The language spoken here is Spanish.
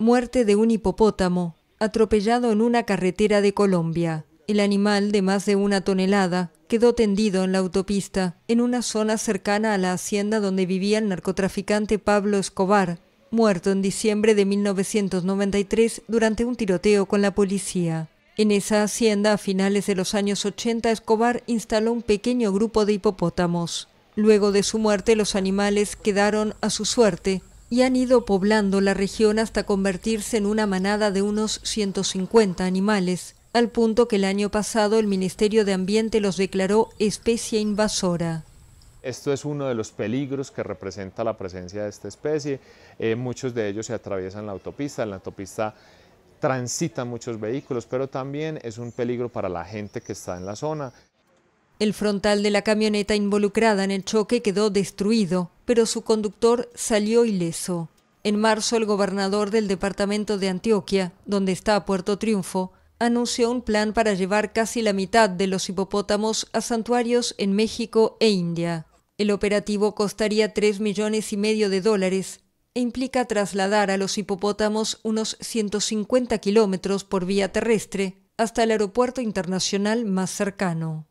Muerte de un hipopótamo atropellado en una carretera de Colombia. El animal de más de una tonelada quedó tendido en la autopista, en una zona cercana a la hacienda donde vivía el narcotraficante Pablo Escobar, muerto en diciembre de 1993 durante un tiroteo con la policía. En esa hacienda, a finales de los años 80, Escobar instaló un pequeño grupo de hipopótamos. Luego de su muerte, los animales quedaron a su suerte y han ido poblando la región hasta convertirse en una manada de unos 150 animales, al punto que el año pasado el Ministerio de Ambiente los declaró especie invasora. Esto es uno de los peligros que representa la presencia de esta especie. Eh, muchos de ellos se atraviesan la autopista. En la autopista transitan muchos vehículos, pero también es un peligro para la gente que está en la zona. El frontal de la camioneta involucrada en el choque quedó destruido pero su conductor salió ileso. En marzo, el gobernador del departamento de Antioquia, donde está Puerto Triunfo, anunció un plan para llevar casi la mitad de los hipopótamos a santuarios en México e India. El operativo costaría 3 millones y medio de dólares e implica trasladar a los hipopótamos unos 150 kilómetros por vía terrestre hasta el aeropuerto internacional más cercano.